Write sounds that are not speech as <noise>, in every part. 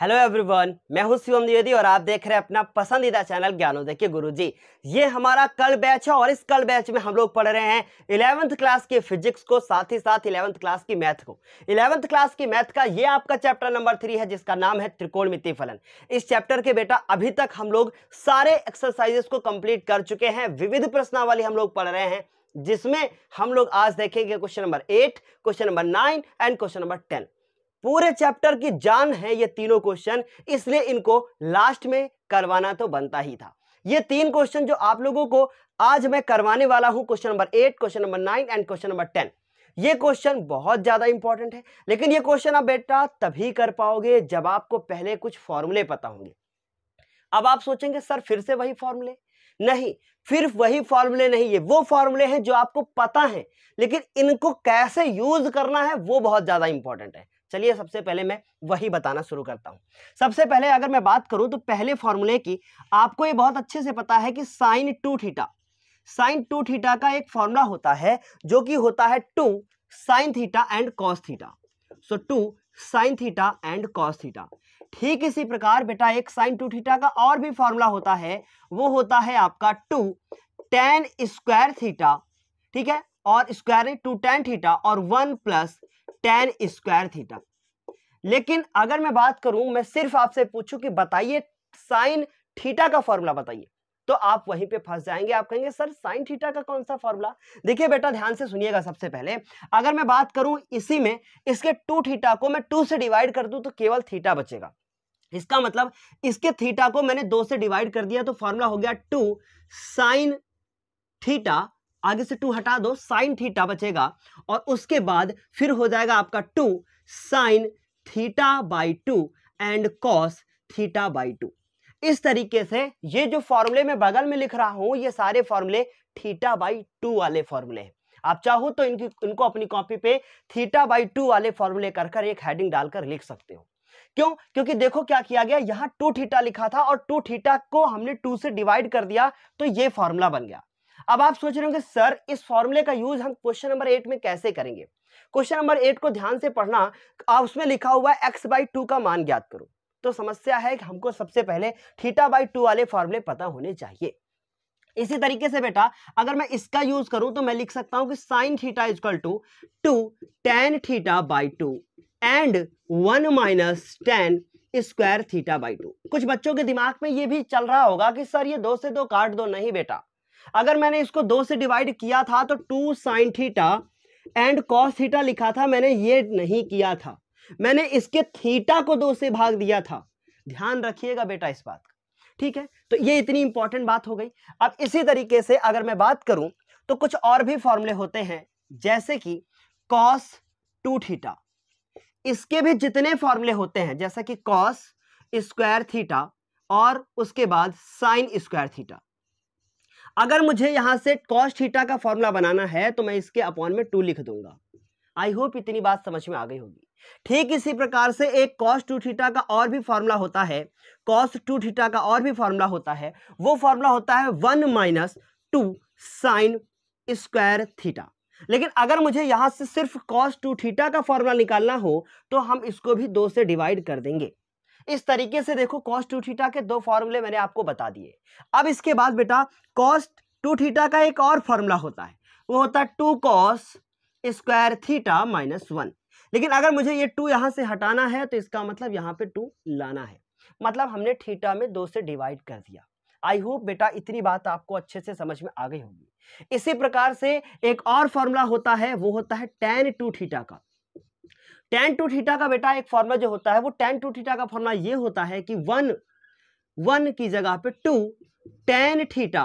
hello everyone मैं हूं शिवम द्विवेदी और आप देख रहे हैं अपना पसंदीदा चैनल ज्ञानोदय के गुरुजी ये हमारा कल बैच है और इस कल बैच में हम लोग पढ़ रहे हैं इलेवंथ क्लास के फिजिक्स को साथ ही साथ इलेवंथ क्लास की मैथ को इलेवंथ क्लास की मैथ का ये आपका चैप्टर नंबर थ्री है जिसका नाम है त्रिकोण फलन इस चैप्टर के बेटा अभी तक हम लोग सारे एक्सरसाइजेस को कंप्लीट कर चुके हैं विविध प्रश्नावली हम लोग पढ़ रहे हैं जिसमें हम लोग आज देखेंगे question number eight question number nine and question number ten पूरे चैप्टर की जान है ये तीनों क्वेश्चन इसलिए इनको लास्ट में करवाना तो बनता ही था ये तीन क्वेश्चन जो आप लोगों को आज मैं करवाने वाला हूं question number eight question number nine and question number ten ये क्वेश्चन बहुत ज़्यादा इंपॉर्टेंट है लेकिन ये क्वेश्चन आप बेटा तभी कर पाओगे जब आपको पहले कुछ फॉर्मूले पता होंगे अब आप सोचेंगे सर फिर से वही फॉर्मूले नहीं फिर वही फॉर्मूले नहीं है वो फॉर्मूले हैं जो आपको पता है लेकिन इनको कैसे यूज करना है वो बहुत ज़्यादा इंपॉर्टेंट है चलिए सबसे पहले मैं वही बताना शुरू करता हूँ सबसे पहले अगर मैं बात करूँ तो पहले फॉर्मूले की आपको ये बहुत अच्छे से पता है कि sine two theta sine two theta का एक फॉर्मूला होता है जो कि होता है two sine theta and cos theta so two sine theta and cos theta ठीक इसी प्रकार बेटा एक साइन टू थीटा का और भी फॉर्मूला होता है वो होता है आपका टू टेन स्क्वायर थीटा ठीक है और स्क्वायर टू टेन थीटा और one plus tan square theta लेकिन अगर मैं बात करूं मैं सिर्फ आपसे पूछूं कि बताइए साइन थीटा का फॉर्मूला बताइए तो आप वहीं पे फंस जाएंगे आप कहेंगे सर साइन थीटा का कौन सा फॉर्मूला देखिए बेटा ध्यान से सुनिएगा सबसे पहले अगर मैं बात करूं इसी में इसके टू थीटा को मैं टू से डिवाइड कर दूं तो केवल थीटा बचेगा इसका मतलब इसके थीटा को मैंने दो से डिवाइड कर दिया तो फॉर्मूला हो गया टू साइन थीटा आगे से टू हटा दो साइन थीटा बचेगा और उसके बाद फिर हो जाएगा आपका two sine theta by two and cos theta by two इस तरीके से ये जो फॉर्मूले में बगल में लिख रहा हूं ये सारे फॉर्मूले थीटा बाई टू वाले फॉर्मूले हैं आप चाहो तो इनकी इनको अपनी कॉपी पे थीटा बाई टू वाले फॉर्मूले कर कर एक हेडिंग डालकर लिख सकते हो क्यों क्योंकि देखो क्या किया गया यहां टू थीटा लिखा था और टू थीटा को हमने टू से डिवाइड कर दिया तो ये फॉर्मूला बन गया अब आप सोच रहे होंगे सर इस फॉर्मूले का यूज हम क्वेश्चन नंबर एट में कैसे करेंगे क्वेश्चन नंबर एट को ध्यान से पढ़ना आप उसमें लिखा हुआ है एक्स बाई टू का मान ज्ञात करो तो समस्या है कि हमको सबसे पहले थीटा बाई टू वाले फॉर्मूले पता होने चाहिए इसी तरीके से बेटा अगर मैं इसका यूज करूं तो मैं लिख सकता हूं कि sine theta is equal to two tan theta by two and one minus tan square theta by two कुछ बच्चों के दिमाग में ये भी चल रहा होगा कि सर ये दो से दो काट दो नहीं बेटा अगर मैंने इसको दो से डिवाइड किया था तो two sine theta and cos theta लिखा था मैंने ये नहीं किया था मैंने इसके थीटा को दो से भाग दिया था ध्यान रखिएगा बेटा इस बात का ठीक है तो ये इतनी इंपॉर्टेंट बात हो गई अब इसी तरीके से अगर मैं बात करूं तो कुछ और भी फॉर्मूले होते हैं जैसे कि कॉस टू थीटा इसके भी जितने फॉर्मूले होते हैं जैसा कि कॉस स्क्वायर थीटा और उसके बाद साइन स्क्वायर थीटा अगर मुझे यहाँ से कॉस्ट हीटा का फॉर्मूला बनाना है तो मैं इसके अपॉन में टू लिख दूंगा आई होप इतनी बात समझ में आ गई होगी ठीक इसी प्रकार से एक कॉस टू थीटा का और भी फॉर्मूला होता है कॉस टू थीटा का और भी फॉर्मूला होता है वो फॉर्मूला होता है one minus two sine square theta लेकिन अगर मुझे यहाँ से सिर्फ कॉस टू थीटा का फॉर्मूला निकालना हो तो हम इसको भी दो से डिवाइड कर देंगे इस तरीके से देखो कॉस्ट टू थीटा के दो फॉर्मूले मैंने आपको बता दिए अब इसके बाद बेटा कॉस्ट टू थीटा का एक और फॉर्मूला होता है वो होता है two cos square theta minus one लेकिन अगर मुझे ये टू यहाँ से हटाना है तो इसका मतलब यहाँ पे टू लाना है मतलब हमने थीटा में दो से डिवाइड कर दिया आई होप बेटा इतनी बात आपको अच्छे से समझ में आ गई होगी इसी प्रकार से एक और फॉर्मूला होता है वो होता है टेन टू थीटा का टेन टू थीटा का बेटा एक फॉर्मूला जो होता है वो टेन टू थीटा का फॉर्मूला ये होता है कि वन वन की जगह पे two tan theta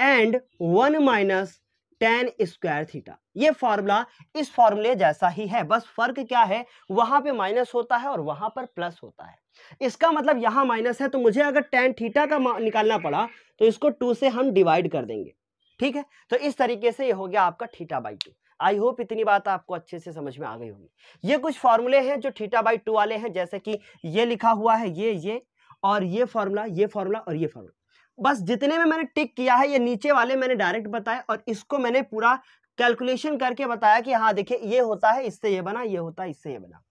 and one minus tan square theta ये फॉर्मूला इस फॉर्मूले जैसा ही है बस फर्क क्या है वहां पे माइनस होता है और वहां पर प्लस होता है इसका मतलब यहां माइनस है तो मुझे अगर टेन थीटा का निकालना पड़ा तो इसको टू से हम डिवाइड कर देंगे ठीक है तो इस तरीके से ये हो गया आपका theta by two I hope इतनी बात आपको अच्छे से समझ में आ गई होगी ये कुछ फॉर्मूले हैं जो थीटा बाई टू वाले हैं जैसे कि ये लिखा हुआ है ये ये और ये फॉर्मूला ये फॉर्मूला और ये फॉर्मूला बस जितने में मैंने टिक किया है ये नीचे वाले मैंने डायरेक्ट बताया और इसको मैंने पूरा कैलकुलेशन करके बताया कि हाँ देखिए ये होता है इससे ये बना ये होता है इससे ये बना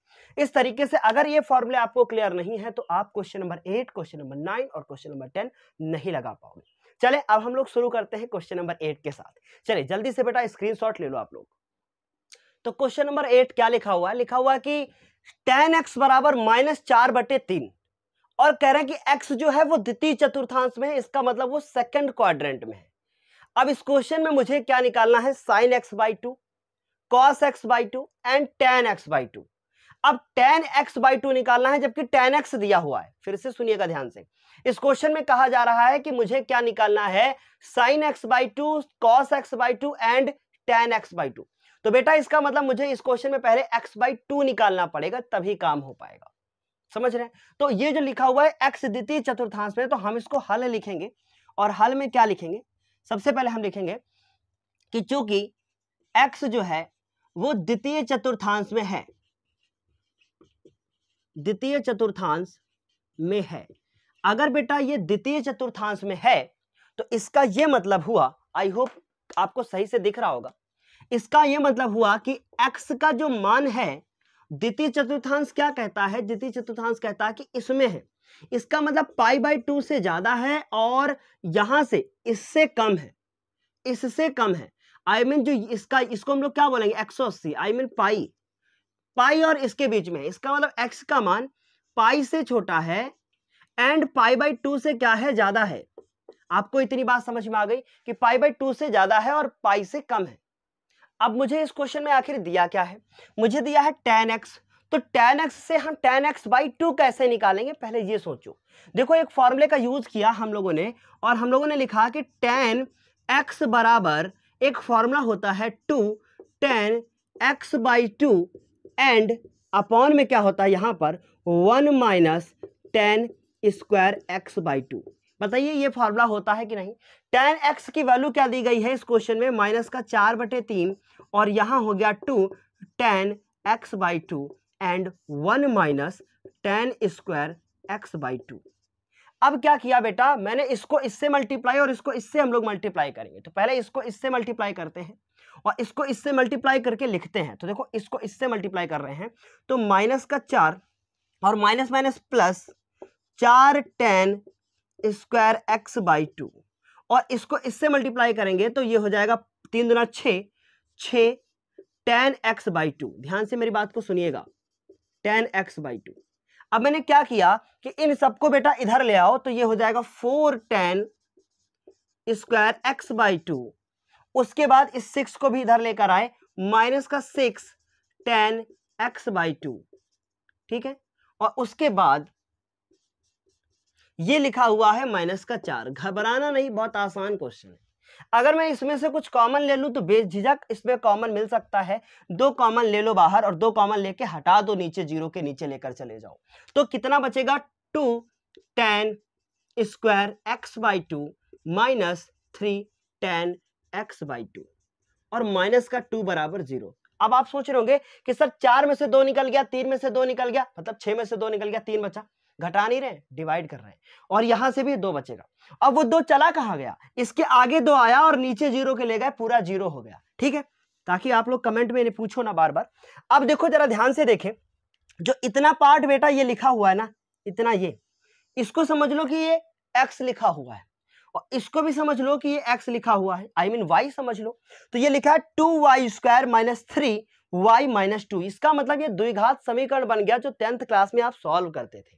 इस तरीके से अगर ये फॉर्मूले आपको क्लियर नहीं है तो आप question number eight question number nine और क्वेश्चन नंबर टेन नहीं लगा पाओगे चले अब हम लोग शुरू करते हैं क्वेश्चन नंबर एट के साथ चले जल्दी से बेटा स्क्रीनशॉट ले लो आप लोग तो क्वेश्चन नंबर एट क्या लिखा हुआ है लिखा हुआ है कि टेन एक्स बराबर माइनस चार बटे तीन और कह रहे हैं कि एक्स जो है वो द्वितीय चतुर्थांश में है इसका मतलब वो सेकंड क्वाड्रेंट में है अब इस क्वेश्चन में मुझे क्या निकालना है sine x by two cos x by two and tan x by two अब टेन एक्स बाई टू निकालना है जबकि टेन एक्स दिया हुआ है फिर से सुनिएगा ध्यान से इस क्वेश्चन में कहा जा रहा है कि मुझे क्या निकालना है sine x by two cos x by two and tan x by two तो बेटा इसका मतलब मुझे इस क्वेश्चन में पहले एक्स बाई टू निकालना पड़ेगा तभी काम हो पाएगा समझ रहे हैं तो ये जो लिखा हुआ है एक्स द्वितीय चतुर्थांश में तो हम इसको हल लिखेंगे और हल में क्या लिखेंगे सबसे पहले हम लिखेंगे कि चूंकि एक्स जो है वो द्वितीय चतुर्थांश में है द्वितीय चतुर्थांश में है अगर बेटा ये द्वितीय चतुर्थांश में है तो इसका ये मतलब हुआ आई होप आपको सही से दिख रहा होगा इसका यह मतलब हुआ कि एक्स का जो मान है द्वितीय चतुर्थांश क्या कहता है द्वितीय चतुर्थांश कहता है कि इसमें है इसका मतलब पाई बाई टू से ज्यादा है और यहां से इससे कम है इससे कम है आई I मीन mean जो इसका इसको हम लोग क्या बोलेंगे एक्सो अस्सी आई मीन पाई पाई और इसके बीच में इसका मतलब एक्स का मान पाई से छोटा है एंड पाई बाई टू से क्या है ज्यादा है आपको इतनी बात समझ में आ गई कि पाई बाई टू से ज्यादा है और पाई से कम है अब मुझे इस क्वेश्चन में आखिर दिया क्या है मुझे दिया है टेन एक्स तो टेन एक्स से हम टेन एक्स बाई टू कैसे निकालेंगे पहले ये सोचो देखो एक फॉर्मूले का यूज़ किया हम लोगों ने और हम लोगों ने लिखा कि टेन एक्स बराबर एक फॉर्मूला होता है two tan x by two and upon में क्या होता है यहां पर one minus tan square x by two बताइए ये फॉर्मूला होता है कि नहीं टेन एक्स की वैल्यू क्या दी गई है इस क्वेश्चन में माइनस का चार बटे तीन और यहाँ हो गया two tan x by two and one minus tan square x by two अब क्या किया बेटा मैंने इसको इससे मल्टीप्लाई और इसको इससे हम लोग मल्टीप्लाई करेंगे तो पहले इसको इससे मल्टीप्लाई करते हैं और इसको इससे मल्टीप्लाई करके लिखते हैं तो देखो इसको इससे मल्टीप्लाई कर रहे हैं तो माइनस का चार और माइनस माइनस प्लस चार tan square x by two और इसको इससे मल्टीप्लाई करेंगे तो ये हो जाएगा तीन दुना छ टेन एक्स बाई टू ध्यान से मेरी बात को सुनिएगा टेन एक्स बाई टू अब मैंने क्या किया कि इन सबको बेटा इधर ले आओ तो ये हो जाएगा four tan square x by two उसके बाद इस सिक्स को भी इधर लेकर आए माइनस का six tan x by two ठीक है और उसके बाद ये लिखा हुआ है माइनस का चार घबराना नहीं बहुत आसान क्वेश्चन है अगर मैं इसमें से कुछ कॉमन ले लूं तो बेझिझक इसमें कॉमन मिल सकता है दो कॉमन ले लो बाहर और दो कॉमन लेके हटा दो नीचे जीरो के नीचे लेकर चले जाओ तो कितना बचेगा two tan square x by two minus three tan x by two और माइनस का टू बराबर जीरो अब आप सोच रहे होंगे कि सर चार में से दो निकल गया तीन में से दो निकल गया मतलब छह में से दो निकल गया तीन बचा घटा नहीं रहे डिवाइड कर रहे हैं और यहां से भी दो बचेगा अब वो दो चला कहा गया इसके आगे दो आया और नीचे जीरो के ले गए पूरा जीरो हो गया ठीक है ताकि आप लोग कमेंट में पूछो ना बार बार अब देखो जरा ध्यान से देखें जो इतना पार्ट बेटा ये लिखा हुआ है ना इतना ये इसको समझ लो कि ये एक्स लिखा हुआ है और इसको भी समझ लो कि ये एक्स लिखा हुआ है आई मीन वाई समझ लो तो ये लिखा है two y square minus three y minus two इसका मतलब ये द्विघात समीकरण बन गया जो टेंथ क्लास में आप सॉल्व करते थे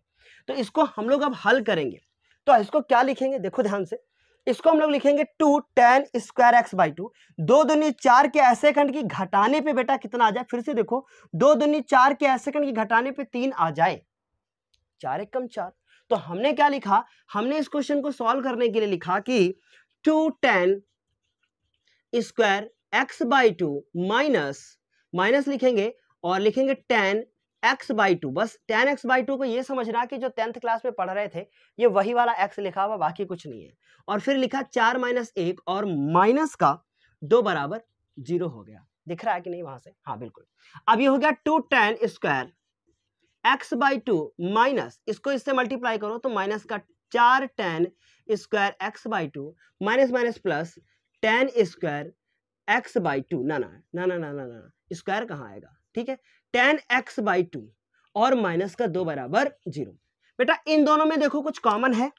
तो इसको हम लोग अब हल करेंगे तो इसको क्या लिखेंगे देखो ध्यान से इसको हम लोग लिखेंगे two tan square x by two दो दुनी चार के ऐसे खंड की घटाने पे बेटा कितना आ जाए फिर से देखो दो दुनी चार के ऐसे खंड की घटाने पे तीन आ जाए चार एक कम चार तो हमने क्या लिखा हमने इस क्वेश्चन को सॉल्व करने के लिए लिखा कि two tan square x by two minus minus लिखेंगे और लिखेंगे टेन x बाई टू बस टेन एक्स बाई टू को ये समझना कि जो टेंथ क्लास में पढ़ रहे थे ये वही वाला x लिखा हुआ बाकी कुछ नहीं है और फिर लिखा चार माइनस एक और माइनस का दो बराबर जीरो हो गया दिख रहा है कि नहीं वहां से हाँ बिल्कुल अब ये हो गया two tan square x by two minus इसको इससे मल्टीप्लाई करो तो माइनस का चार tan square x by two minus minus plus tan square x by two ना ना ना ना, ना, ना, ना स्क्वायर कहाँ आएगा ठीक है टेन एक्स बाई टू और माइनस का दो बराबर जीरो बेटा इन दोनों में देखो कुछ कॉमन है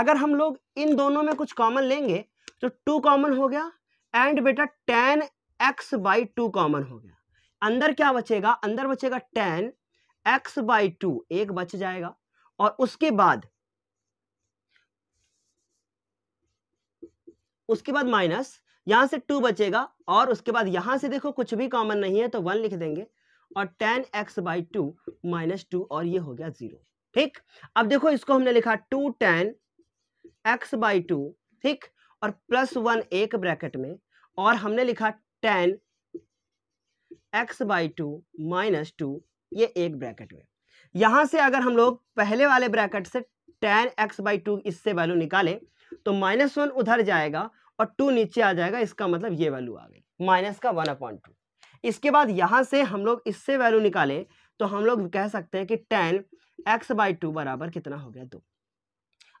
अगर हम लोग इन दोनों में कुछ कॉमन लेंगे तो टू कॉमन हो गया एंड बेटा tan x by two common हो गया अंदर क्या बचेगा अंदर बचेगा टेन एक्स बाई टू एक बच जाएगा और उसके बाद उसके बाद माइनस यहां से टू बचेगा और उसके बाद यहां से देखो कुछ भी कॉमन नहीं है तो वन लिख देंगे और tan x by two minus two और ये हो गया जीरो ठीक अब देखो इसको हमने लिखा two tan x by two ठीक और प्लस वन एक ब्रैकेट में और हमने लिखा tan x by two minus two ये एक ब्रैकेट में यहां से अगर हम लोग पहले वाले ब्रैकेट से टेन एक्स बाई टू इससे वैल्यू निकाले तो माइनस वन उधर जाएगा और टू नीचे आ जाएगा इसका मतलब ये वैल्यू आ गई माइनस का वन अपॉइंट टू इसके बाद यहाँ से हम लोग इससे वैल्यू निकाले तो हम लोग कह सकते हैं कि टेन एक्स बाई टू बराबर कितना हो गया दो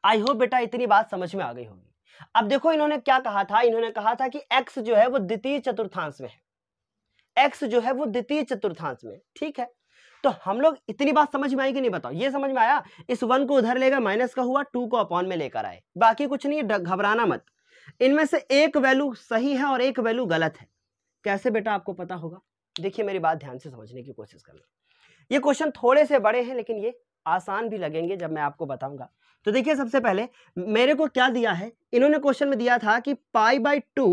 आई होप बेटा इतनी बात समझ में आ गई होगी अब देखो इन्होंने क्या कहा था इन्होंने कहा था कि एक्स जो है वो द्वितीय चतुर्थांश में है एक्स जो है वो द्वितीय चतुर्थांश में ठीक है तो हम लोग इतनी बात समझ में आई कि नहीं बताओ ये समझ में आया इस वन को उधर लेगा माइनस का हुआ टू को अपॉन में लेकर आए बाकी कुछ नहीं घबराना मत इनमें से एक वैल्यू सही है और एक वैल्यू गलत है कैसे बेटा आपको पता होगा देखिए मेरी बात ध्यान से समझने की कोशिश करना ये क्वेश्चन थोड़े से बड़े हैं लेकिन ये आसान भी लगेंगे जब मैं आपको बताऊंगा तो देखिए सबसे पहले मेरे को क्या दिया है इन्होंने क्वेश्चन में दिया था कि पाई बाई टू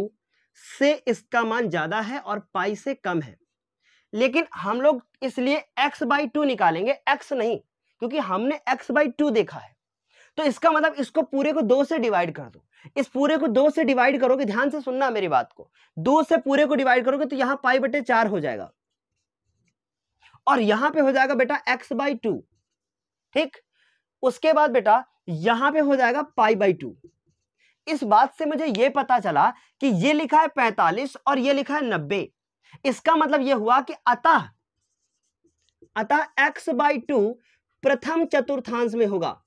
से इसका मान ज़्यादा है और पाई से कम है लेकिन हम लोग इसलिए एक्स बाई टू निकालेंगे एक्स नहीं क्योंकि हमने एक्स बाई टू देखा है तो इसका मतलब इसको पूरे को दो से डिवाइड कर दो इस पूरे को दो से डिवाइड करोगे ध्यान से सुनना मेरी बात को दो से पूरे को डिवाइड करोगे तो यहां पाई बटे चार हो जाएगा और यहां पे हो जाएगा बेटा एक्स बाई टू ठीक उसके बाद बेटा यहां पे हो जाएगा पाई बाई टू इस बात से मुझे यह पता चला कि यह लिखा है पैंतालीस और यह लिखा है नब्बे इसका मतलब यह हुआ कि अतः अतः एक्स बाई टू प्रथम चतुर्थांश में होगा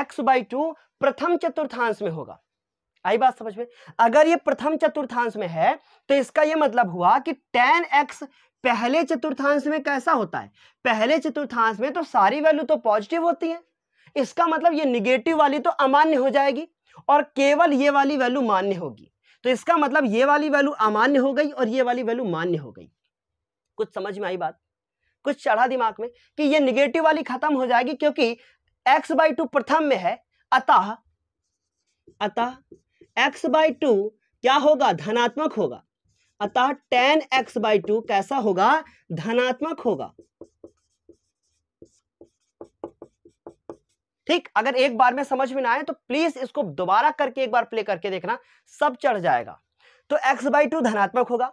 एक्स बाई टू प्रथम चतुर्थांश में होगा आई बात समझ में अगर ये प्रथम चतुर्थांश में है तो इसका ये मतलब हुआ कि टेन एक्स पहले चतुर्थांश में कैसा होता है पहले चतुर्थांश में तो सारी वैल्यू तो पॉजिटिव होती है इसका मतलब ये निगेटिव वाली तो अमान्य हो जाएगी और केवल ये वाली वैल्यू मान्य होगी तो इसका मतलब ये वाली वैल्यू अमान्य हो गई और ये वाली वैल्यू मान्य हो गई कुछ समझ में आई बात कुछ चढ़ा दिमाग में कि ये निगेटिव वाली खत्म हो जाएगी क्योंकि एक्स बाई टू प्रथम में है अतः अतः एक्स बाई टू क्या होगा धनात्मक होगा अतः टेन एक्स बाई टू कैसा होगा धनात्मक होगा ठीक अगर एक बार में समझ में ना आए तो प्लीज इसको दोबारा करके एक बार प्ले करके देखना सब चढ़ जाएगा तो x बाई टू धनात्मक होगा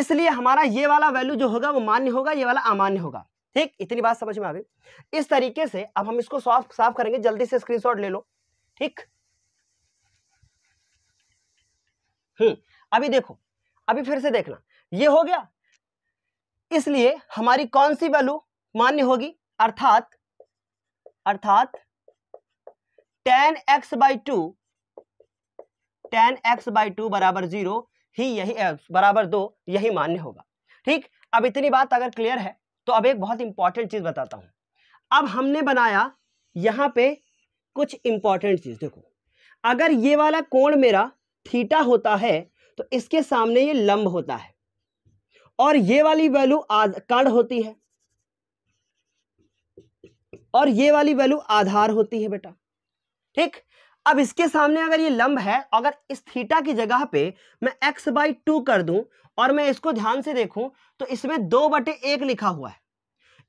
इसलिए हमारा ये वाला वैल्यू जो होगा वो मान्य होगा ये वाला अमान्य होगा ठीक इतनी बात समझ में आ गई इस तरीके से अब हम इसको साफ साफ करेंगे जल्दी से स्क्रीनशॉट ले लो ठीक हम्म अभी देखो अभी फिर से देखना ये हो गया इसलिए हमारी कौन सी वैल्यू मान्य होगी अर्थात अर्थात tan x by two tan x by two बराबर जीरो ही यही बराबर दो यही मान्य होगा ठीक अब इतनी बात अगर क्लियर है तो अब एक बहुत इंपॉर्टेंट चीज़ बताता हूं अब हमने बनाया यहां पे कुछ इंपॉर्टेंट चीज़ देखो अगर ये वाला कोण मेरा थीटा होता है तो इसके सामने ये लंब होता है और ये वाली वैल्यू कर्ण होती है और ये वाली वैल्यू आधार होती है बेटा ठीक अब इसके सामने अगर ये लंब है अगर इस थीटा की जगह पे मैं x बाई टू कर दूं और मैं इसको ध्यान से देखूं तो इसमें दो बटे एक लिखा हुआ है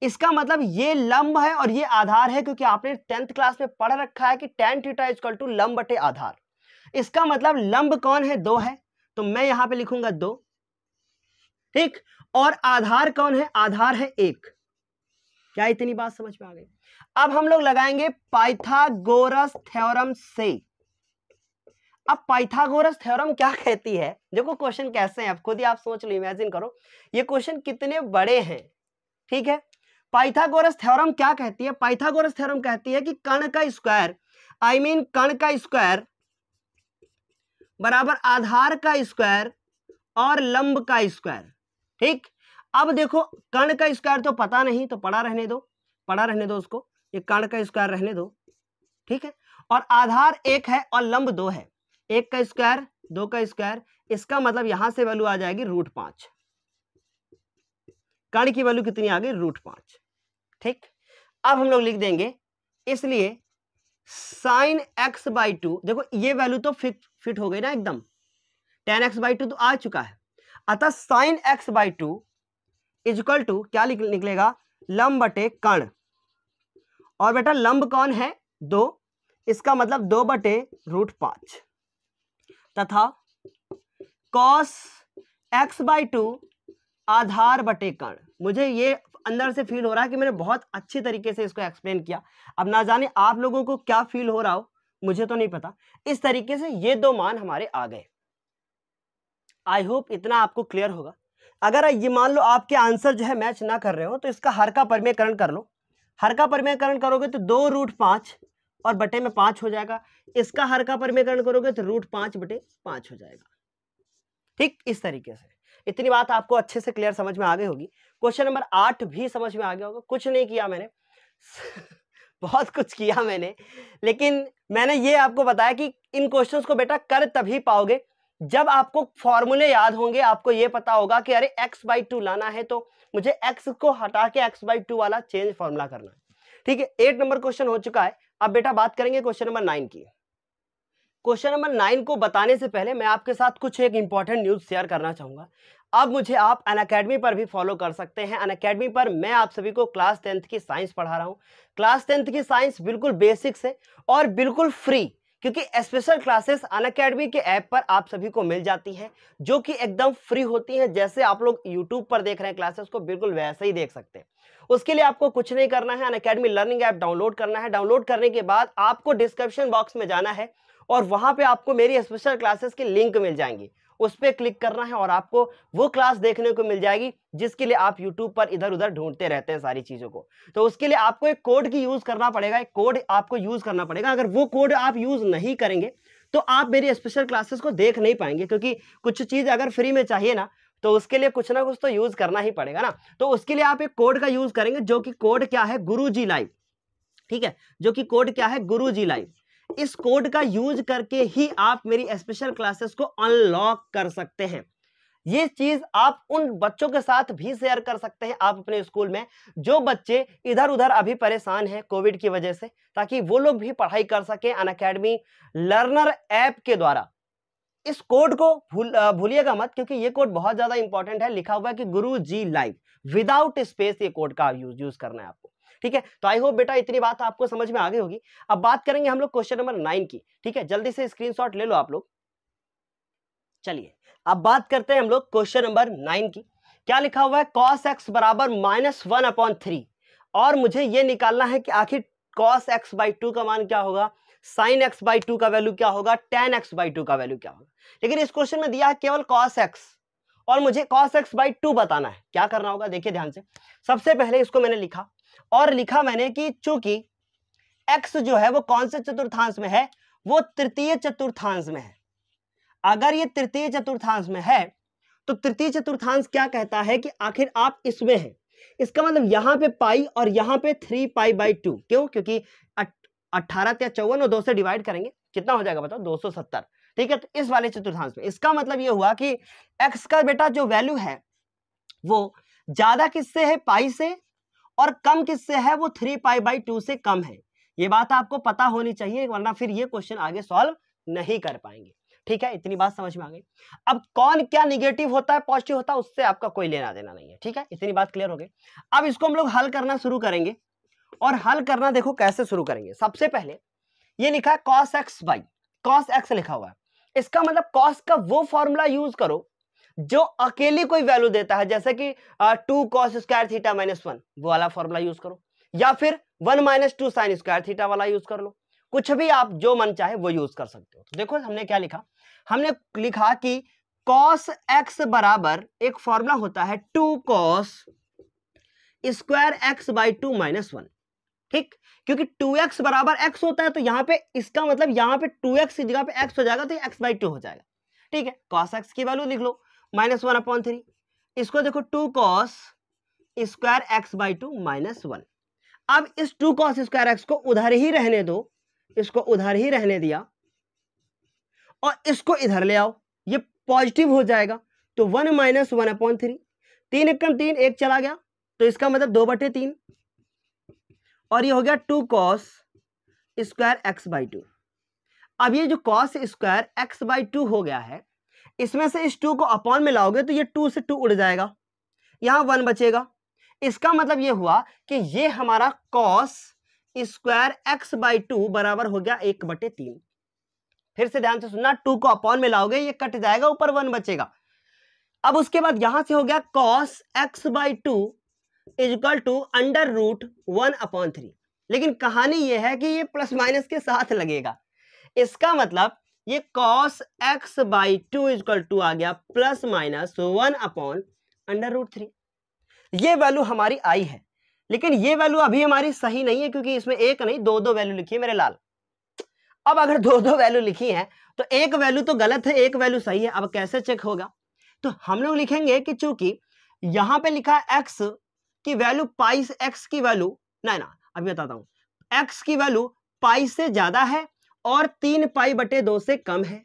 इसका मतलब ये लंब है और ये आधार है क्योंकि आपने टेंथ क्लास में पढ़ रखा है कि टेन थीटा इजकल टू लंब बटे आधार इसका मतलब लंब कौन है दो है तो मैं यहां पे लिखूंगा दो ठीक और आधार कौन है आधार है एक क्या इतनी बात समझ में आ गई अब हम लोग लगाएंगे पाइथागोरस थ्योरम से अब पाइथागोरस थ्योरम क्या कहती है देखो क्वेश्चन कैसे हैं अब खुद ही आप सोच लो इमेजिन करो ये क्वेश्चन कितने बड़े हैं ठीक है पाइथागोरस थ्योरम क्या कहती है पाइथागोरस थ्योरम कहती है कि कण का स्क्वायर आई मीन कण का स्क्वायर बराबर आधार का स्क्वायर और लंब का स्क्वायर ठीक अब देखो कर्ण का स्क्वायर तो पता नहीं तो पड़ा रहने दो पड़ा रहने दो उसको ये कण का स्क्वायर रहने दो ठीक है और आधार एक है और लंब दो है एक का स्क्वायर दो का स्क्वायर इसका मतलब यहां से वैल्यू आ जाएगी रूट पांच कण की वैल्यू कितनी आ गई रूट पांच ठीक अब हम लोग लिख देंगे इसलिए साइन एक्स बाई टू देखो ये वैल्यू तो फिट फिट हो गई ना एकदम टेन एक्स बाई टू तो आ चुका है अतः sine x by two is equal to क्या निकलेगा लंब बटे कर्ण और बेटा लंब कौन है दो इसका मतलब दो बटे रूट पांच तथा कॉस एक्स बाई टू आधार बटे कर्ण मुझे ये अंदर से फील हो रहा है कि मैंने बहुत अच्छे तरीके से इसको एक्सप्लेन किया अब ना जाने आप लोगों को क्या फील हो रहा हो मुझे तो नहीं पता इस तरीके से ये दो मान हमारे आ गए आई होप इतना आपको क्लियर होगा अगर ये मान लो आपके आंसर जो है मैच ना कर रहे हो तो इसका हर का परमेकरण कर लो हर का परमेकरण करोगे तो दो रूट पांच और बटे में पांच हो जाएगा इसका हर का परमेकरण करोगे तो रूट पांच बटे पांच हो जाएगा ठीक इस तरीके से इतनी बात आपको अच्छे से क्लियर समझ में आ गई होगी क्वेश्चन नंबर आठ भी समझ में आ गया होगा कुछ नहीं किया मैंने <laughs> बहुत कुछ किया मैंने लेकिन मैंने ये आपको बताया कि इन क्वेश्चंस को बेटा कर तभी पाओगे जब आपको फॉर्मूले याद होंगे आपको ये पता होगा कि अरे x बाई टू लाना है तो मुझे x को हटा के x बाई टू वाला चेंज फॉर्मूला करना है ठीक है एट नंबर क्वेश्चन हो चुका है अब बेटा बात करेंगे क्वेश्चन नंबर नाइन की क्वेश्चन नंबर नाइन को बताने से पहले मैं आपके साथ कुछ एक इंपॉर्टेंट न्यूज शेयर करना चाहूंगा अब मुझे आप अन अकेडमी पर भी फॉलो कर सकते हैं अन अकेडमी पर मैं आप सभी को क्लास टेंथ की साइंस पढ़ा रहा हूँ क्लास टेंथ की साइंस बिल्कुल बेसिक्स है और बिल्कुल फ्री क्योंकि स्पेशल क्लासेस अन अकेडमी के ऐप पर आप सभी को मिल जाती हैं जो कि एकदम फ्री होती हैं जैसे आप लोग यूट्यूब पर देख रहे हैं क्लासेस को बिल्कुल वैसे ही देख सकते हैं उसके लिए आपको कुछ नहीं करना है Unacademy learning app download करना है डाउनलोड करने के बाद आपको डिस्क्रिप्शन बॉक्स में जाना है और वहाँ पर आपको मेरी स्पेशल क्लासेस की लिंक मिल जाएंगी उस पर क्लिक करना है और आपको वो क्लास देखने को मिल जाएगी जिसके लिए आप यूट्यूब पर इधर उधर ढूंढते रहते हैं सारी चीज़ों को तो उसके लिए आपको एक कोड की यूज़ करना पड़ेगा एक कोड आपको यूज़ करना पड़ेगा अगर वो कोड आप यूज़ नहीं करेंगे तो आप मेरी स्पेशल क्लासेस को देख नहीं पाएंगे क्योंकि कुछ चीज़ अगर फ्री में चाहिए ना तो उसके लिए कुछ ना कुछ तो यूज़ करना ही पड़ेगा ना तो उसके लिए आप एक कोड का यूज़ करेंगे जो कि कोड क्या है गुरु जी लाइव ठीक है जो कि कोड क्या है गुरु जी लाइव इस कोड का यूज करके ही आप मेरी स्पेशल क्लासेस को अनलॉक कर सकते हैं ये चीज आप उन बच्चों के साथ भी शेयर कर सकते हैं आप अपने स्कूल में जो बच्चे इधर उधर अभी परेशान हैं कोविड की वजह से ताकि वो लोग भी पढ़ाई कर सकें अन अकेडमी लर्नर ऐप के द्वारा इस कोड को भूल भूलिएगा मत क्योंकि ये कोड बहुत ज़्यादा इंपॉर्टेंट है लिखा हुआ है कि Guru ji live without space ये कोड का यूज यूज करना है आपको ठीक है तो आई होप बेटा इतनी बात आपको समझ में आ गई होगी अब बात करेंगे हम लोग क्वेश्चन नंबर नाइन की ठीक है जल्दी से स्क्रीन ले लो आप लोग चलिए अब बात करते हैं हम लोग क्वेश्चन नंबर नाइन की क्या लिखा हुआ है कॉस एक्स बराबर माइनस वन अपॉन थ्री और मुझे ये निकालना है कि आखिर कॉस एक्स बाई टू का मान क्या होगा साइन एक्स बाई टू का वैल्यू क्या होगा टेन एक्स बाई टू का वैल्यू क्या होगा लेकिन इस क्वेश्चन में दिया है केवल कॉस एक्स और मुझे कॉस एक्स बाई टू बताना है क्या करना होगा देखिए ध्यान से सबसे पहले इसको मैंने लिखा और लिखा मैंने कि चूंकि एक्स जो है वो कौन से चतुर्थांश में है वो तृतीय चतुर्थांश में है अगर ये तृतीय चतुर्थांश में है तो तृतीय चतुर्थांश क्या कहता है कि आखिर आप इसमें हैं इसका मतलब यहां पे पाई और यहां पे थ्री पाई बाई टू क्यों क्योंकि अट्ठारह या चौवन और दो से डिवाइड करेंगे कितना हो जाएगा बताओ दो सौ सत्तर ठीक है तो इस वाले चतुर्थांश में इसका मतलब ये हुआ कि एक्स का बेटा जो वैल्यू है वो ज्यादा किससे है पाई से और कम किससे है वो थ्री पाई बाई टू से कम है ये बात आपको पता होनी चाहिए वरना फिर ये क्वेश्चन आगे सॉल्व नहीं कर पाएंगे ठीक है इतनी बात समझ में आ गई अब कौन क्या निगेटिव होता है पॉजिटिव होता है उससे आपका कोई लेना देना नहीं है ठीक है इतनी बात क्लियर हो गई अब इसको हम लोग हल करना शुरू करेंगे और हल करना देखो कैसे शुरू करेंगे सबसे पहले ये लिखा है cos x by cos x लिखा हुआ है इसका मतलब कॉस का वो फॉर्मूला यूज करो जो अकेली कोई वैल्यू देता है जैसे कि two cos square theta minus one वो वाला फॉर्मूला यूज करो या फिर one minus two sine square theta वाला यूज कर लो कुछ भी आप जो मन चाहे वो यूज कर सकते हो तो देखो हमने क्या लिखा हमने लिखा कि कॉस एक्स बराबर एक फॉर्मूला होता है two cos square x by two minus one ठीक क्योंकि टू एक्स बराबर एक्स होता है तो यहां पे इसका मतलब यहां पे टू की जगह पे एक्स हो जाएगा तो एक्स बाई टू हो जाएगा ठीक है कॉस एक्स की वैल्यू लिख लो माइनस वन अपॉन थ्री इसको देखो two cos square x by two minus one अब इस टू कॉस स्क्वायर एक्स को उधर ही रहने दो इसको उधर ही रहने दिया और इसको इधर ले आओ ये पॉजिटिव हो जाएगा तो one minus one upon three तीन एकम तीन एक चला गया तो इसका मतलब दो बटे तीन और ये हो गया two cos square x by two अब ये जो cos square x by two हो गया है इसमें से इस टू को अपॉन में लाओगे तो ये टू से टू उड़ जाएगा यहाँ वन बचेगा इसका मतलब ये हुआ कि ये हमारा cos square x by two बराबर हो गया एक बटे तीन फिर से ध्यान से सुनना टू को अपॉन में लाओगे ये कट जाएगा ऊपर वन बचेगा अब उसके बाद यहां से हो गया cos x by two is equal to under root one upon three लेकिन कहानी ये है कि ये प्लस माइनस के साथ लगेगा इसका मतलब ये cos x by two is equal to आ गया plus minus one upon under root three ये वैल्यू हमारी आई है लेकिन ये वैल्यू अभी हमारी सही नहीं है क्योंकि इसमें एक नहीं दो दो वैल्यू लिखी है मेरे लाल अब अगर दो दो वैल्यू लिखी है तो एक वैल्यू तो गलत है एक वैल्यू सही है अब कैसे चेक होगा तो हम लोग लिखेंगे कि चूंकि यहां पे लिखा है एक्स की वैल्यू पाई एक्स की वैल्यू ना ना अभी बताता हूं एक्स की वैल्यू पाई से ज्यादा है और तीन पाई बटे दो से कम है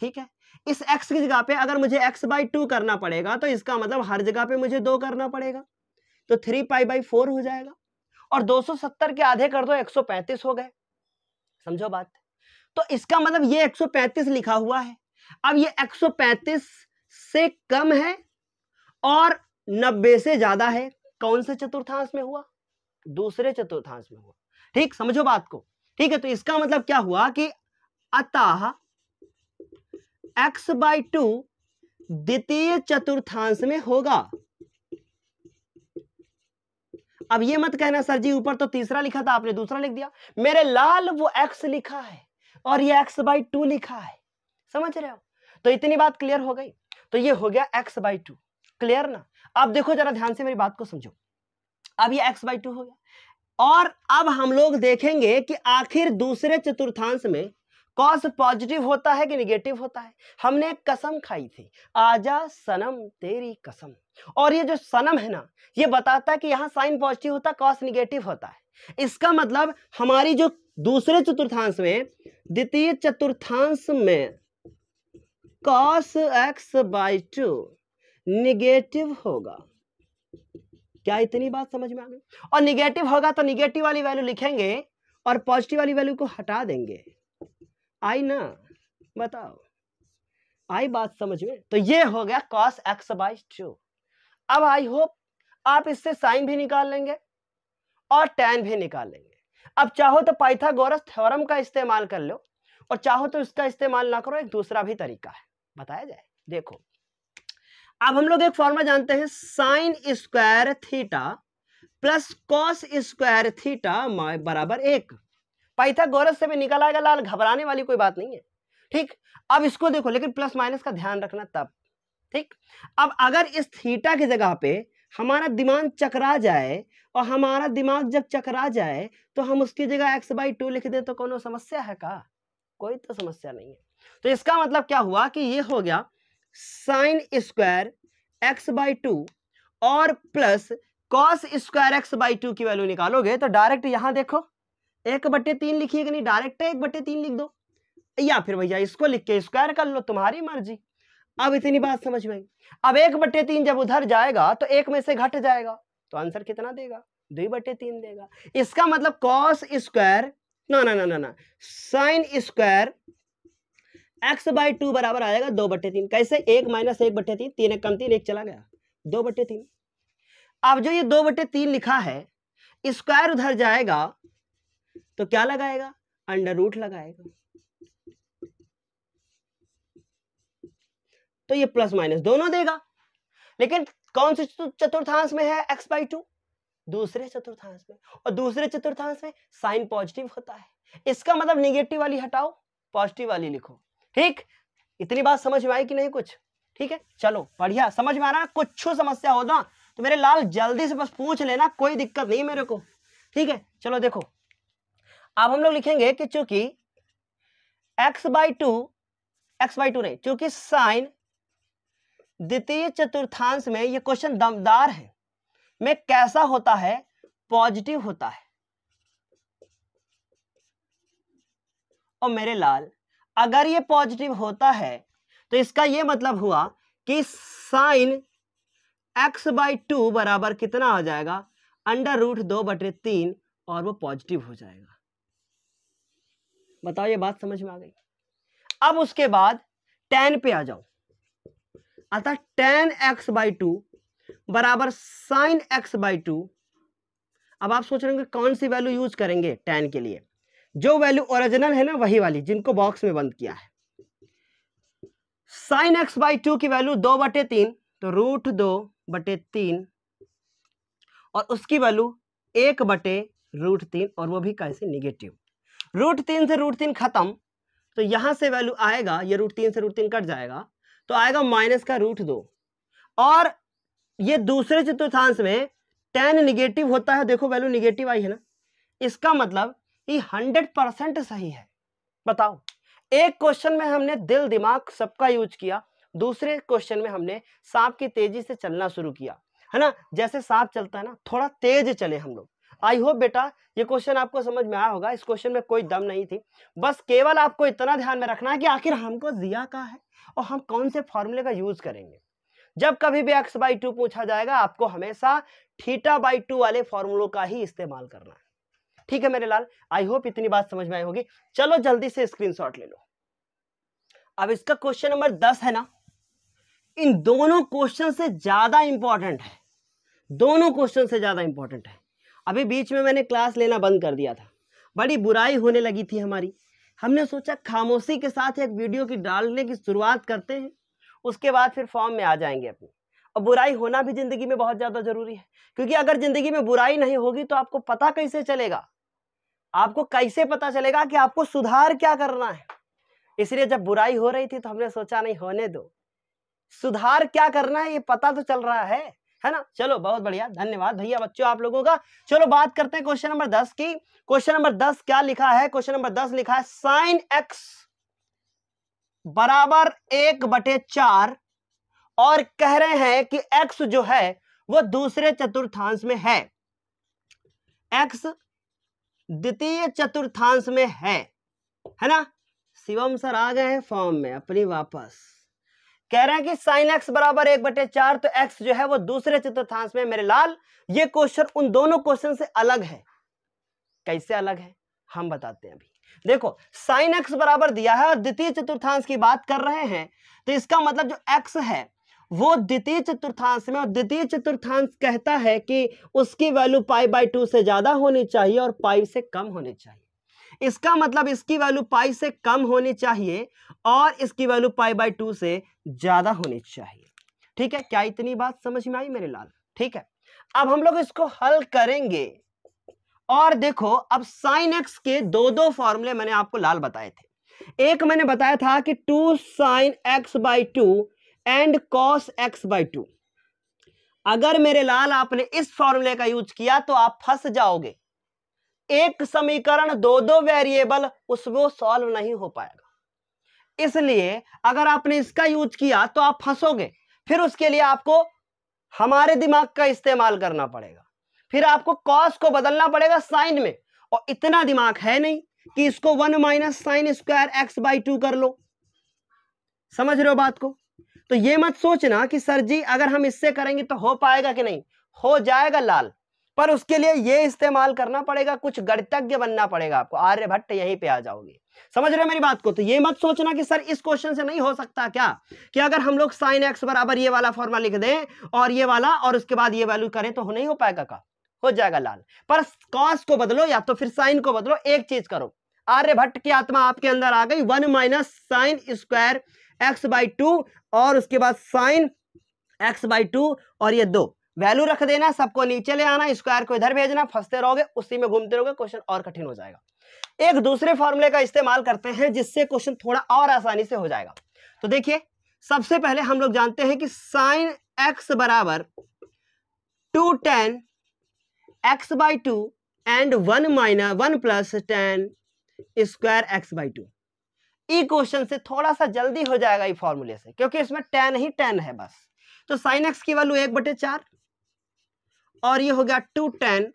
ठीक है इस एक्स की जगह पे अगर मुझे एक्स बाई टू करना पड़ेगा तो इसका मतलब हर जगह पे मुझे दो करना पड़ेगा तो थ्री पाई बाई फोर हो जाएगा और 270 के आधे कर दो 135 हो गए समझो बात तो इसका मतलब ये 135 लिखा हुआ है अब ये 135 से कम है और 90 से ज्यादा है कौन से चतुर्थांश में हुआ दूसरे चतुर्थांश में हुआ ठीक समझो बात को ठीक है तो इसका मतलब क्या हुआ कि अतः एक्स बाई टू द्वितीय चतुर्थांश में होगा अब ये मत कहना सर जी ऊपर तो तीसरा लिखा था आपने दूसरा लिख दिया मेरे लाल वो एक्स लिखा है और ये एक्स बाई टू लिखा है समझ रहे हो तो इतनी बात क्लियर हो गई तो ये हो गया एक्स बाई टू क्लियर ना अब देखो जरा ध्यान से मेरी बात को समझो अब ये एक्स बाई टू हो गया और अब हम लोग देखेंगे कि आखिर दूसरे चतुर्थांश में कॉस पॉजिटिव होता है कि निगेटिव होता है हमने एक कसम खाई थी आजा सनम तेरी कसम और ये जो सनम है ना ये बताता है कि यहाँ साइन पॉजिटिव होता है कॉस निगेटिव होता है इसका मतलब हमारी जो दूसरे चतुर्थांश में द्वितीय चतुर्थांश में cos x by two negative होगा क्या इतनी बात समझ में आ गई और निगेटिव होगा तो निगेटिव वाली वैल्यू लिखेंगे और पॉजिटिव वाली वैल्यू को हटा देंगे आई ना बताओ आई बात समझ में तो ये हो गया कॉस एक्स बाई टू अब आई होप आप इससे साइन भी निकाल लेंगे और टैन भी निकाल लेंगे अब चाहो तो पाइथागोरस थ्योरम का इस्तेमाल कर लो और चाहो तो इसका इस्तेमाल ना करो एक दूसरा भी तरीका है बताया जाए देखो अब हम लोग एक फॉर्मूला जानते हैं sine square theta plus cos square theta बराबर एक पाइथागोरस से भी निकल आएगा लाल घबराने वाली कोई बात नहीं है ठीक अब इसको देखो लेकिन प्लस माइनस का ध्यान रखना तब ठीक अब अगर इस थीटा की जगह पे हमारा दिमाग चकरा जाए और हमारा दिमाग जब चकरा जाए तो हम उसकी जगह एक्स बाई टू लिख दे तो कोनो समस्या है का कोई तो समस्या नहीं है तो इसका मतलब क्या हुआ कि ये हो गया sine square x by two और plus cos square x by two की वैल्यू निकालोगे तो डायरेक्ट यहां देखो एक बट्टे तीन कि नहीं डायरेक्ट एक बट्टे तीन लिख दो या फिर भैया इसको लिख के स्क्वायर कर लो तुम्हारी मर्जी अब इतनी बात समझ में अब एक बट्टे तीन जब उधर जाएगा तो एक में से घट जाएगा तो आंसर कितना देगा दो बट्टे तीन देगा इसका मतलब कॉस स्क्वायर ना ना ना ना ना sine square x by two बराबर आएगा दो बटे तीन कैसे एक माइनस एक बट्टे तीन तीन एक कम तीन एक चला गया दो बटे तीन अब जो ये दो बटे तीन लिखा है स्क्वायर उधर जाएगा तो क्या लगाएगा अंडर रूट लगाएगा तो ये प्लस माइनस दोनों देगा लेकिन कौन से चतुर्थांश में है एक्स बाई टू दूसरे चतुर्थांश में और दूसरे चतुर्थांश में साइन पॉजिटिव होता है इसका मतलब निगेटिव वाली हटाओ पॉजिटिव वाली लिखो ठीक इतनी बात समझ में आई कि नहीं कुछ ठीक है चलो बढ़िया समझ में आ रहा है कुछ समस्या हो ना तो मेरे लाल जल्दी से बस पूछ लेना कोई दिक्कत नहीं मेरे को ठीक है चलो देखो अब हम लोग लिखेंगे कि चूंकि x by two x by two नहीं चूंकि साइन द्वितीय चतुर्थांश में ये क्वेश्चन दमदार है में कैसा होता है पॉजिटिव होता है और मेरे लाल अगर ये पॉजिटिव होता है तो इसका ये मतलब हुआ कि साइन एक्स बाई टू बराबर कितना हो जाएगा अंडर रूट दो बटे तीन और वो पॉजिटिव हो जाएगा बताओ ये बात समझ में आ गई अब उसके बाद टेन पे आ जाओ अतः टेन एक्स बाई टू बराबर साइन एक्स बाई टू अब आप सोच रहे होंगे कौन सी वैल्यू यूज करेंगे टेन के लिए जो वैल्यू ओरिजिनल है ना वही वाली जिनको बॉक्स में बंद किया है साइन एक्स बाई टू की वैल्यू दो बटे तीन तो रूट दो बटे तीन और उसकी वैल्यू एक बटे रूट तीन और वो भी कैसे निगेटिव रूट तीन से रूट तीन खत्म तो यहां से वैल्यू आएगा ये रूट तीन से रूट तीन कट जाएगा तो आएगा माइनस का रूट दो और ये दूसरे चतुर्थांश में टेन निगेटिव होता है देखो वैल्यू निगेटिव आई है ना इसका मतलब ये हंड्रेड परसेंट सही है बताओ एक क्वेश्चन में हमने दिल दिमाग सबका यूज किया दूसरे क्वेश्चन में हमने सांप की तेजी से चलना शुरू किया है ना जैसे सांप चलता है ना थोड़ा तेज चले हम लोग आई होप बेटा ये क्वेश्चन आपको समझ में आया होगा इस क्वेश्चन में कोई दम नहीं थी बस केवल आपको इतना ध्यान में रखना है कि आखिर हमको जिया का है और हम कौन से फॉर्मूले का यूज करेंगे जब कभी भी एक्स बाई टू पूछा जाएगा आपको हमेशा थीटा बाई टू वाले फॉर्मूलों का ही इस्तेमाल करना है ठीक है मेरे लाल आई होप इतनी बात समझ में आई होगी चलो जल्दी से स्क्रीन ले लो अब इसका क्वेश्चन नंबर दस है ना इन दोनों क्वेश्चन से ज्यादा इंपॉर्टेंट है दोनों क्वेश्चन से ज्यादा इंपॉर्टेंट है अभी बीच में मैंने क्लास लेना बंद कर दिया था बड़ी बुराई होने लगी थी हमारी हमने सोचा खामोशी के साथ एक वीडियो की डालने की शुरुआत करते हैं उसके बाद फिर फॉर्म में आ जाएंगे अपनी और बुराई होना भी ज़िंदगी में बहुत ज़्यादा ज़रूरी है क्योंकि अगर ज़िंदगी में बुराई नहीं होगी तो आपको पता कैसे चलेगा आपको कैसे पता चलेगा कि आपको सुधार क्या करना है इसलिए जब बुराई हो रही थी तो हमने सोचा नहीं होने दो सुधार क्या करना है ये पता तो चल रहा है है ना चलो बहुत बढ़िया धन्यवाद भैया बच्चों आप लोगों का चलो बात करते हैं क्वेश्चन नंबर दस की क्वेश्चन नंबर दस क्या लिखा है क्वेश्चन नंबर दस लिखा है साइन एक्स बराबर एक बटे चार और कह रहे हैं कि एक्स जो है वो दूसरे चतुर्थांश में है एक्स द्वितीय चतुर्थांश में है है ना शिवम सर आ गए हैं फॉर्म में अपनी वापस कह रहे हैं कि साइन एक्स बराबर एक बटे चार तो एक्स जो है वो दूसरे चतुर्थांश में मेरे लाल ये क्वेश्चन उन दोनों क्वेश्चन से अलग है कैसे अलग है हम बताते हैं अभी देखो साइन एक्स बराबर दिया है और द्वितीय चतुर्थांश की बात कर रहे हैं तो इसका मतलब जो एक्स है वो द्वितीय चतुर्थांश में और द्वितीय चतुर्थांश कहता है कि उसकी वैल्यू पाई बाई टू से ज़्यादा होनी चाहिए और पाई से कम होनी चाहिए इसका मतलब इसकी वैल्यू पाई से कम होनी चाहिए और इसकी वैल्यू पाई बाई टू से ज़्यादा होनी चाहिए ठीक है क्या इतनी बात समझ में आई मेरे लाल ठीक है अब हम लोग इसको हल करेंगे और देखो अब साइन एक्स के दो दो फॉर्मूले मैंने आपको लाल बताए थे एक मैंने बताया था कि two sine x by two and cos x by two अगर मेरे लाल आपने इस फॉर्मूले का यूज किया तो आप फंस जाओगे एक समीकरण दो दो वेरिएबल उसको सॉल्व नहीं हो पाएगा इसलिए अगर आपने इसका यूज किया तो आप फंसोगे फिर उसके लिए आपको हमारे दिमाग का इस्तेमाल करना पड़ेगा फिर आपको कॉस को बदलना पड़ेगा साइन में और इतना दिमाग है नहीं कि इसको one minus sine square x by two कर लो समझ रहे हो बात को तो ये मत सोचना कि सर जी अगर हम इससे करेंगे तो हो पाएगा कि नहीं हो जाएगा लाल पर उसके लिए ये इस्तेमाल करना पड़ेगा कुछ गणितज्ञ बनना पड़ेगा आपको आर्यभट्ट यहीं पे आ जाओगे समझ रहे मेरी बात को तो ये मत सोचना कि सर इस क्वेश्चन से नहीं हो सकता क्या कि अगर हम लोग साइन एक्स बराबर ये वाला फॉर्मा लिख दें और ये वाला और उसके बाद ये वैल्यू करें तो नहीं हो पाएगा का हो जाएगा लाल पर कॉस को बदलो या तो फिर साइन को बदलो एक चीज करो आर्यभट्ट की आत्मा आपके अंदर आ गई one minus sine square x by two और उसके बाद साइन एक्स बाई टू और ये दो वैल्यू रख देना सबको नीचे ले आना स्क्वायर को इधर भेजना फंसते रहोगे उसी में घूमते रहोगे क्वेश्चन और कठिन हो जाएगा एक दूसरे फॉर्मूले का इस्तेमाल करते हैं जिससे क्वेश्चन थोड़ा और आसानी से हो जाएगा तो देखिए सबसे पहले हम लोग जानते हैं कि साइन एक्स बराबर two tan x by two and one minus one plus tan square x by two ई क्वेश्चन से थोड़ा सा जल्दी हो जाएगा ये फॉर्मूले से क्योंकि इसमें टेन ही टेन है बस तो साइन एक्स की वैल्यू एक बटे चार और ये हो गया two tan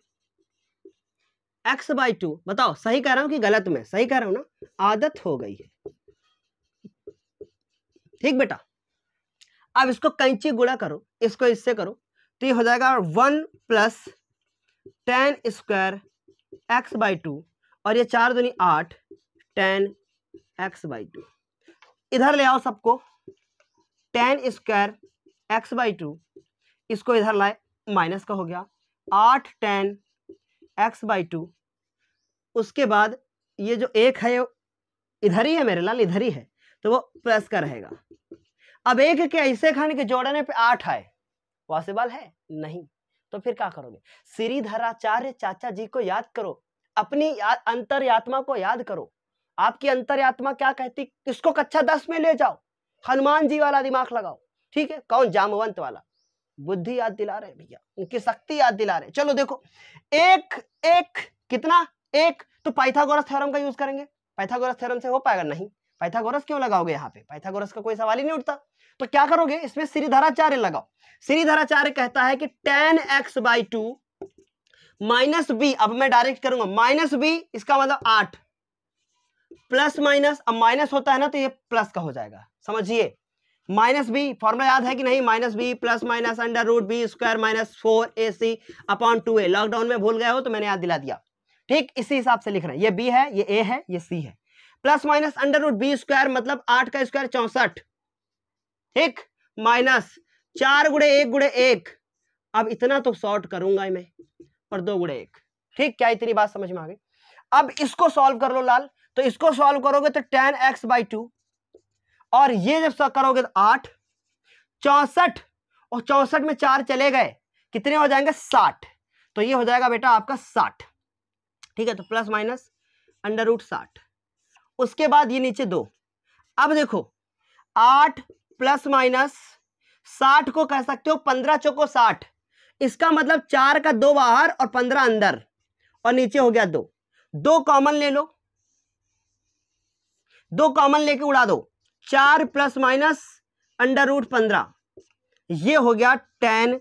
x by two बताओ सही कह रहा हूं कि गलत में सही कह रहा हूं ना आदत हो गई है ठीक बेटा अब इसको कैंची गुड़ा करो इसको इससे करो तो ये हो जाएगा one plus tan square x by two और ये चार दुनी आठ टेन एक्स बाई टू इधर ले आओ सबको tan square x by two इसको इधर लाए माइनस का हो गया आठ टेन एक्स बाई टू उसके बाद ये जो एक है इधर ही है मेरे लाल इधर ही है तो वो प्लस का रहेगा अब एक के ऐसे खाने के जोड़ने पे आठ आए पॉसिबल है नहीं तो फिर क्या करोगे श्रीधराचार्य चाचा जी को याद करो अपनी या, अंतर यात्मा को याद करो आपकी अंतर्यात्मा क्या कहती इसको कक्षा दस में ले जाओ हनुमान जी वाला दिमाग लगाओ ठीक है कौन जामवंत वाला बुद्धि याद दिला रहे भैया उनकी शक्ति याद दिला रहे चलो देखो एक एक कितना एक तो पाइथागोरस थ्योरम का यूज करेंगे पाइथागोरस थ्योरम से हो पाएगा नहीं पाइथागोरस क्यों लगाओगे यहाँ पे पाइथागोरस का कोई सवाल ही नहीं उठता तो क्या करोगे इसमें श्रीधराचार्य लगाओ श्रीधराचार्य कहता है कि tan x by two minus B अब मैं डायरेक्ट करूंगा माइनस बी इसका मतलब आठ प्लस माइनस अब माइनस होता है ना तो ये प्लस का हो जाएगा समझिए माइनस बी फॉर्मूला याद है कि नहीं minus B plus minus under root B square minus four A C upon two A lockdown में भूल गए हो तो मैंने याद दिला दिया ठीक इसी हिसाब से लिख रहे हैं ये बी है ये ए है ये सी है plus minus under root B square मतलब आठ का स्क्वायर चौसठ ठीक माइनस चार गुड़े एक गुड़े एक अब इतना तो सॉर्ट करूंगा मैं और दो गुड़े एक ठीक क्या इतनी बात समझ में आ गई अब इसको सॉल्व कर लो लाल तो इसको सॉल्व करोगे तो टेन एक्स बाई टू और ये जब करोगे तो आठ चौसठ और चौसठ में चार चले गए कितने हो जाएंगे साठ तो ये हो जाएगा बेटा आपका साठ ठीक है तो प्लस माइनस अंडर रूट साठ उसके बाद ये नीचे दो अब देखो आठ प्लस माइनस साठ को कह सकते हो पंद्रह चौको साठ इसका मतलब चार का दो बाहर और पंद्रह अंदर और नीचे हो गया दो दो कॉमन ले लो दो कॉमन लेके उड़ा दो चार प्लस माइनस अंडर रूट पंद्रह ये हो गया टेन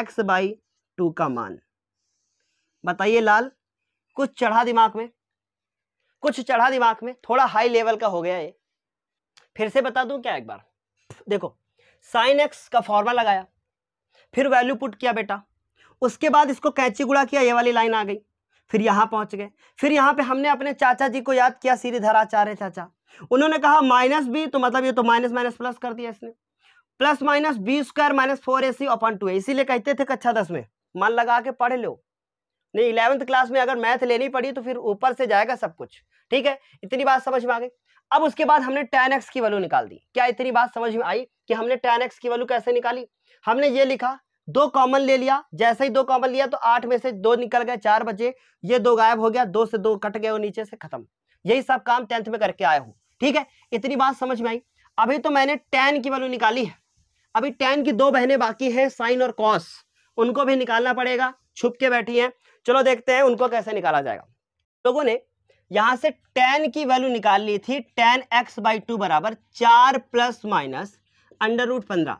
एक्स बाई टू का मान बताइए लाल कुछ चढ़ा दिमाग में कुछ चढ़ा दिमाग में थोड़ा हाई लेवल का हो गया ये फिर से बता दूं क्या एक बार देखो साइन एक्स का फॉर्मा लगाया फिर वैल्यू पुट किया बेटा उसके बाद इसको कैंची गुड़ा किया ये वाली लाइन आ गई फिर यहाँ पहुँच गए फिर यहाँ पे हमने अपने चाचा जी को याद किया श्रीधराचार्य चाचा उन्होंने कहा माइनस बी तो मतलब ये तो माइनस माइनस प्लस कर दिया इसने plus minus B square minus four A C upon two इसीलिए कहते थे कक्षा दस में मन लगा के पढ़ लो नहीं इलेवंथ क्लास में अगर मैथ लेनी पड़ी तो फिर ऊपर से जाएगा सब कुछ ठीक है इतनी बात समझ में आ गई अब उसके बाद हमने टेन एक्स की वैल्यू निकाल दी क्या इतनी बात समझ में आई कि हमने टेन एक्स की वैल्यू कैसे निकाली हमने ये लिखा दो कॉमन ले लिया जैसे ही दो कॉमन लिया तो आठ में से दो निकल गए चार बचे ये दो गायब हो गया दो से दो कट गए नीचे से खत्म यही सब काम टेंथ में करके आया हूं ठीक है इतनी बात समझ में आई अभी तो मैंने टेन की वैल्यू निकाली है अभी टेन की दो बहने बाकी है साइन और कॉस उनको भी निकालना पड़ेगा छुप के बैठी है चलो देखते हैं उनको कैसे निकाला जाएगा लोगों ने यहां से टेन की वैल्यू निकाल ली थी टेन एक्स बाई टू बराबर चार प्लस माइनस अंडर रूट पंद्रह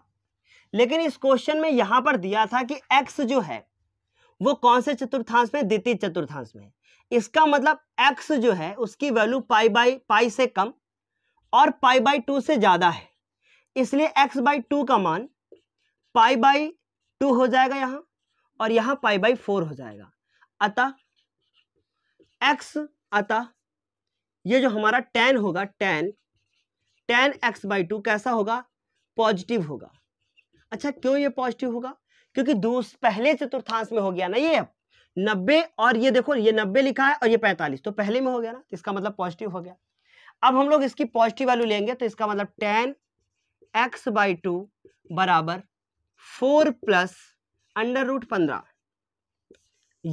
लेकिन इस क्वेश्चन में यहां पर दिया था कि एक्स जो है वो कौन से चतुर्थांश में द्वितीय चतुर्थांश में इसका मतलब एक्स जो है उसकी वैल्यू पाई बाई पाई से कम और पाई बाई टू से ज़्यादा है इसलिए एक्स बाई टू का मान पाई बाई टू हो जाएगा यहां और यहां पाई बाई फोर हो जाएगा अतः एक्स अतः ये जो हमारा टेन होगा tan tan x by two कैसा होगा पॉजिटिव होगा अच्छा क्यों ये पॉजिटिव होगा क्योंकि दूस पहले चतुर्थांश में हो गया ना ये अब नब्बे और ये देखो ये नब्बे लिखा है और ये पैंतालीस तो पहले में हो गया ना तो इसका मतलब पॉजिटिव हो गया अब हम लोग इसकी पॉजिटिव वैल्यू लेंगे तो इसका मतलब टेन एक्स बाई टू बराबर फोर प्लस अंडर रूट पंद्रह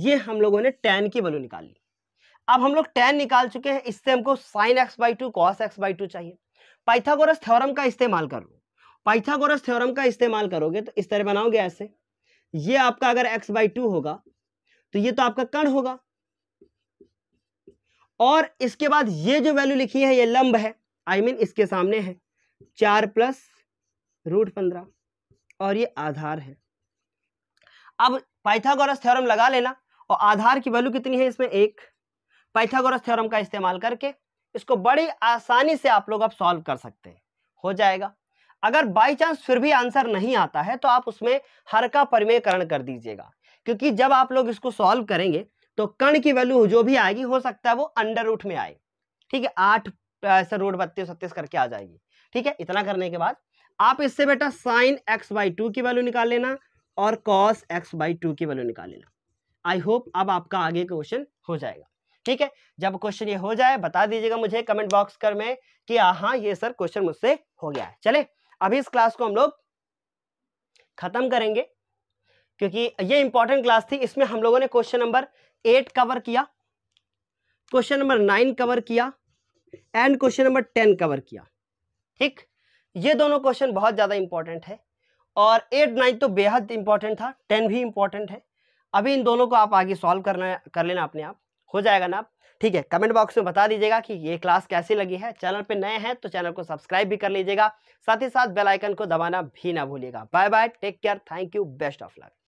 ये हम लोगों ने टेन की वैल्यू निकाल ली अब हम लोग टेन निकाल चुके हैं इससे हमको sine x by two cos x by two चाहिए पाइथागोरस थ्योरम का इस्तेमाल कर लो पाइथागोरस थ्योरम का इस्तेमाल करोगे तो इस तरह बनाओगे ऐसे ये आपका अगर एक्स बाई टू होगा तो ये तो आपका कण होगा और इसके बाद ये जो वैल्यू लिखी है ये लंब है आई I मीन mean इसके सामने है चार प्लस रूट पंद्रह और ये आधार है अब पाइथागोरस थ्योरम लगा लेना और आधार की वैल्यू कितनी है इसमें एक पाइथागोरस थ्योरम का इस्तेमाल करके इसको बड़ी आसानी से आप लोग अब सॉल्व कर सकते हैं हो जाएगा अगर बाई चांस फिर भी आंसर नहीं आता है तो आप उसमें हर का परिमेयकरण कर दीजिएगा क्योंकि जब आप लोग इसको सॉल्व करेंगे तो कर्ण की वैल्यू जो भी आएगी हो सकता है वो अंडर रूट में आए ठीक है आठ ऐसे रूट बत्तीस सत्तीस करके आ जाएगी ठीक है इतना करने के बाद आप इससे बेटा साइन एक्स बाई टू की वैल्यू निकाल लेना और कॉस एक्स बाई टू की वैल्यू निकाल लेना आई होप अब आपका आगे क्वेश्चन हो जाएगा ठीक है जब क्वेश्चन ये हो जाए बता दीजिएगा मुझे कमेंट बॉक्स कर में कि हाँ ये सर क्वेश्चन मुझसे हो गया है चले अभी इस क्लास को हम लोग खत्म करेंगे क्योंकि ये इंपॉर्टेंट क्लास थी इसमें हम लोगों ने क्वेश्चन नंबर एट कवर किया क्वेश्चन नंबर नाइन कवर किया and question number ten cover किया ठीक ये दोनों क्वेश्चन बहुत ज़्यादा इंपॉर्टेंट है और एट नाइन तो बेहद इंपॉर्टेंट था टेन भी इंपॉर्टेंट है अभी इन दोनों को आप आगे सॉल्व करना कर लेना अपने आप हो जाएगा ना आप ठीक है कमेंट बॉक्स में बता दीजिएगा कि ये क्लास कैसी लगी है चैनल पे नए हैं तो चैनल को सब्सक्राइब भी कर लीजिएगा साथ ही साथ बेलाइकन को दबाना भी ना भूलिएगा bye bye take care thank you best of luck